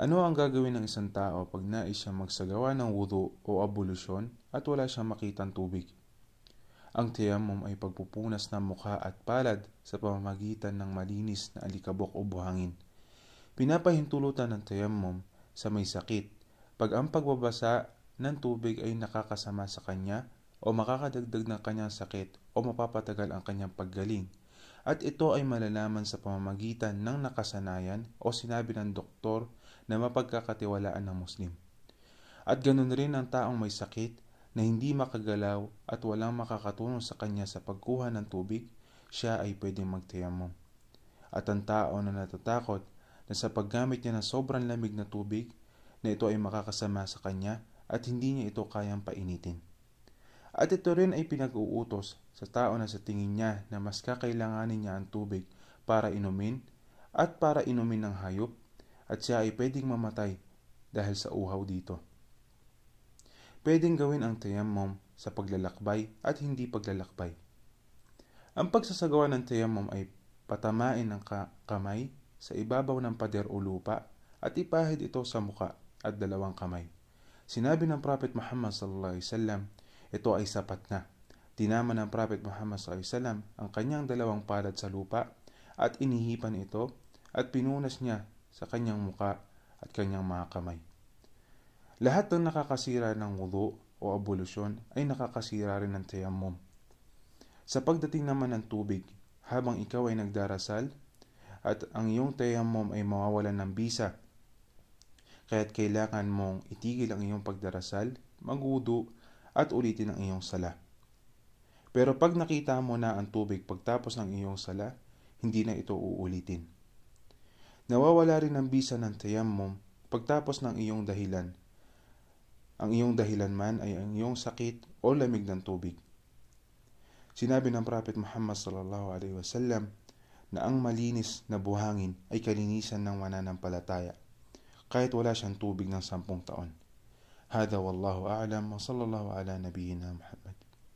Ano ang gagawin ng isang tao pag nais siya magsagawa ng wudu o abolusyon at wala siyang makitang tubig? Ang tiyamum ay pagpupunas ng mukha at palad sa pamamagitan ng malinis na alikabok o buhangin. Pinapahintulutan ng tiyamum sa may sakit pag ang pagbabasa ng tubig ay nakakasama sa kanya o makakadagdag ng kanyang sakit o mapapatagal ang kanyang paggaling at ito ay malalaman sa pamamagitan ng nakasanayan o sinabi ng doktor na mapagkakatiwalaan ng Muslim. At ganoon rin ang taong may sakit na hindi makagalaw at walang makakatulong sa kanya sa pagkuha ng tubig, siya ay pwedeng magtayamong. At ang tao na natatakot na sa paggamit niya ng sobrang lamig na tubig, na ito ay makakasama sa kanya at hindi niya ito kayang painitin. At ito rin ay pinag-uutos sa tao na sa tingin niya na mas kakailanganin niya ang tubig para inumin at para inumin ng hayop at siya ay pwedeng mamatay dahil sa uhaw dito. Pwedeng gawin ang tayammum sa paglalakbay at hindi paglalakbay. Ang pagsasagawa ng tayammum ay patamain ng ka- kamay sa ibabaw ng pader o lupa at ipahid ito sa muka at dalawang kamay. Sinabi ng Prophet Muhammad sallallahu alaihi wasallam, ito ay sapat na. Tinama ng Prophet Muhammad sallallahu alaihi wasallam ang kanyang dalawang palad sa lupa at inihipan ito at pinunas niya sa kanyang muka at kanyang mga kamay. Lahat ng nakakasira ng wudu o abolusyon ay nakakasira rin ng tayammum. Sa pagdating naman ng tubig, habang ikaw ay nagdarasal at ang iyong tayammum ay mawawalan ng bisa, kaya't kailangan mong itigil ang iyong pagdarasal, magudo at ulitin ang iyong sala. Pero pag nakita mo na ang tubig pagtapos ng iyong sala, hindi na ito uulitin. Nawawala rin ang bisa ng tayammum pagtapos ng iyong dahilan. Ang iyong dahilan man ay ang iyong sakit o lamig ng tubig. Sinabi ng Prophet Muhammad sallallahu alaihi wasallam na ang malinis na buhangin ay kalinisan ng mananampalataya kahit wala siyang tubig ng sampung taon. Hada wallahu a'lam wa sallallahu ala nabiyyina Muhammad.